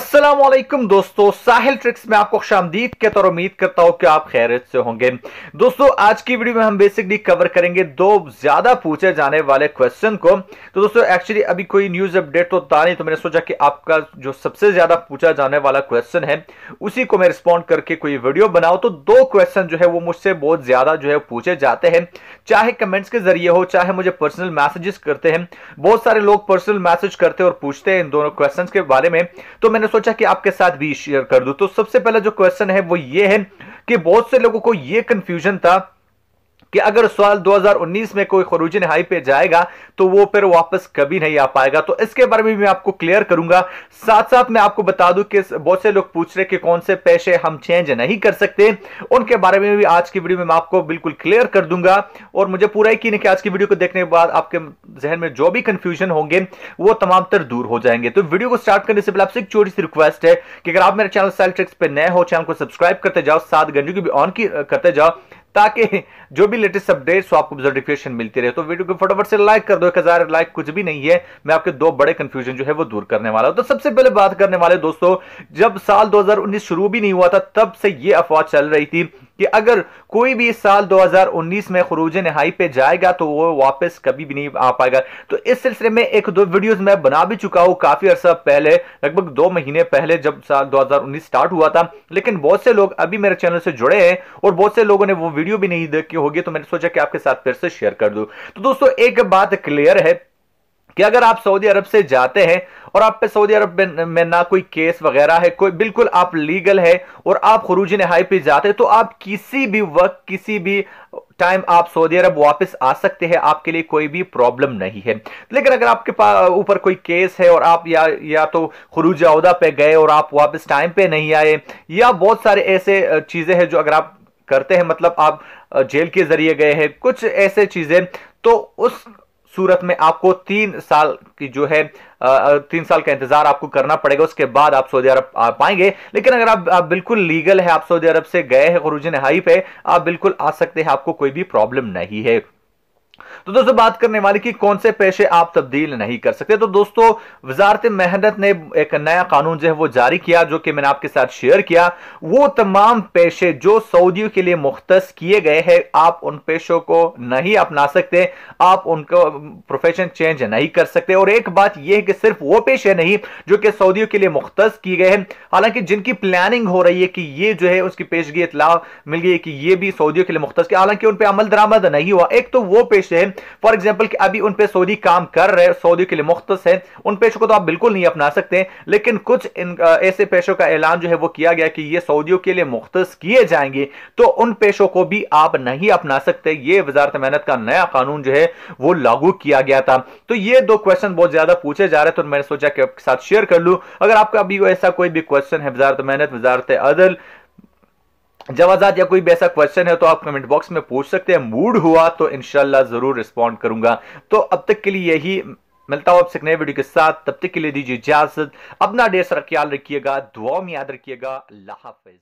असलम दोस्तों साहिल ट्रिक्स में आपको शामदीद के तौर उम्मीद करता हूँ कि आप खैरत से होंगे दोस्तों आज की वीडियो में हम बेसिकली कवर करेंगे दो ज़्यादा पूछे जाने वाले क्वेश्चन को तो दोस्तों एक्चुअली अभी कोई न्यूज़ अपडेट तो था नहीं तो मैंने सोचा कि आपका जो सबसे ज़्यादा पूछा जाने वाला क्वेश्चन है उसी को मैं रिस्पॉन्ड करके कोई वीडियो बनाऊ तो दो क्वेश्चन जो है वो मुझसे बहुत ज़्यादा जो है पूछे जाते हैं चाहे कमेंट्स के जरिए हो चाहे मुझे पर्सनल मैसेजेस करते हैं बहुत सारे लोग पर्सनल मैसेज करते हैं और पूछते हैं इन दोनों क्वेश्चन के बारे में तो मैंने सोचा कि आपके साथ भी शेयर कर दूं तो सबसे पहला जो क्वेश्चन है वो ये है कि बहुत से लोगों को ये कंफ्यूजन था कि अगर साल 2019 में कोई खरूज नहाई पे जाएगा तो वो फिर वापस कभी नहीं आ पाएगा तो इसके बारे में मैं आपको क्लियर करूंगा साथ साथ मैं आपको बता दूं कि बहुत से लोग पूछ रहे कि कौन से पैसे हम चेंज नहीं कर सकते उनके बारे में भी आज की वीडियो में मैं आपको बिल्कुल क्लियर कर दूंगा और मुझे पूरा यकीन है कि आज की वीडियो को देखने के बाद आपके जहन में जो भी कंफ्यूजन होंगे वो तमाम तर दूर हो जाएंगे तो वीडियो को स्टार्ट करने से पहले आपसे एक छोटी सी रिक्वेस्ट है कि अगर आप मेरे चैनल सेल ट्रिक्स पर नए हो चैनल को सब्सक्राइब करते जाओ सात घंटे की भी ऑन करते जाओ ताकि जो भी लेटेस्ट अपडेट्स आपको नोटिफिकेशन मिलती रहे तो वीडियो को फटाफट से लाइक कर दो एक हजार लाइक कुछ भी नहीं है मैं आपके दो बड़े कंफ्यूजन जो है वो दूर करने वाला हूं तो सबसे पहले बात करने वाले दोस्तों जब साल 2019 शुरू भी नहीं हुआ था तब से ये अफवाह चल रही थी कि अगर कोई भी इस साल 2019 में खरूज नहाई पे जाएगा तो वो वापस कभी भी नहीं आ पाएगा तो इस सिलसिले में एक दो वीडियोस मैं बना भी चुका हूँ काफी अरसा पहले लगभग दो महीने पहले जब साल 2019 स्टार्ट हुआ था लेकिन बहुत से लोग अभी मेरे चैनल से जुड़े हैं और बहुत से लोगों ने वो वीडियो भी नहीं देखी होगी तो मैंने सोचा कि आपके साथ फिर से शेयर कर दू तो दोस्तों एक बात क्लियर है कि अगर आप सऊदी अरब से जाते हैं और आप पे सऊदी अरब में, में ना कोई केस वगैरह है कोई बिल्कुल आप लीगल है और आप खरूज नहाई पे जाते हैं तो आप किसी भी वक्त किसी भी टाइम आप सऊदी अरब वापस आ सकते हैं आपके लिए कोई भी प्रॉब्लम नहीं है लेकिन अगर आपके ऊपर कोई केस है और आप या या तो खरूज अहदा पे गए और आप वापस टाइम पे नहीं आए या बहुत सारे ऐसे चीज़ें हैं जो अगर आप करते हैं मतलब आप जेल के जरिए गए हैं कुछ ऐसे चीज़ें तो उस सूरत में आपको तीन साल की जो है तीन साल का इंतजार आपको करना पड़ेगा उसके बाद आप सऊदी अरब आ पाएंगे लेकिन अगर आप, आप बिल्कुल लीगल है आप सऊदी अरब से गए हैं गुरुजन हाई पे आप बिल्कुल आ सकते हैं आपको कोई भी प्रॉब्लम नहीं है तो दोस्तों बात करने वाली कि कौन से पेशे आप तब्दील नहीं कर सकते तो दोस्तों वजारत मेहनत ने एक नया कानून जो है वो जारी किया जो कि मैंने आपके साथ शेयर किया वो तमाम पेशे जो सऊदियों के लिए मुख्त किए गए हैं आप उन पेशों को नहीं अपना सकते आप उनको प्रोफेशन चेंज नहीं कर सकते और एक बात यह है कि सिर्फ वो पेशे नहीं जो कि सऊदियों के लिए मुख्त किए गए हैं हालांकि जिनकी प्लानिंग हो रही है कि ये जो है उसकी पेशगी इतला मिल गई कि ये भी सऊदियों के लिए मुख्त हालांकि उन पर अमल दरामद नहीं हुआ एक तो वो पेश खुश है फॉर एग्जाम्पल कि अभी उन पे सऊदी काम कर रहे हैं सऊदी के लिए मुख्त है उन पेशों को तो आप बिल्कुल नहीं अपना सकते लेकिन कुछ ऐसे पेशों का ऐलान जो है वो किया गया कि ये सऊदियों के लिए मुख्त किए जाएंगे तो उन पेशों को भी आप नहीं अपना सकते ये वजारत मेहनत का नया कानून जो है वो लागू किया गया था तो ये दो क्वेश्चन बहुत ज्यादा पूछे जा रहे थे और मैंने सोचा कि आपके साथ शेयर कर लूँ अगर आपका अभी ऐसा कोई भी क्वेश्चन है वजारत मेहनत वजारत अदल आजाद या कोई भी ऐसा क्वेश्चन है तो आप कमेंट बॉक्स में पूछ सकते हैं मूड हुआ तो इनशाला जरूर रिस्पॉन्ड करूंगा तो अब तक के लिए यही मिलता हूं आपसे नए वीडियो के साथ तब तक के लिए दीजिए इजाजत अपना डेर सारा ख्याल रखिएगा दुआ में याद रखिएगा अल्लाह हाफिज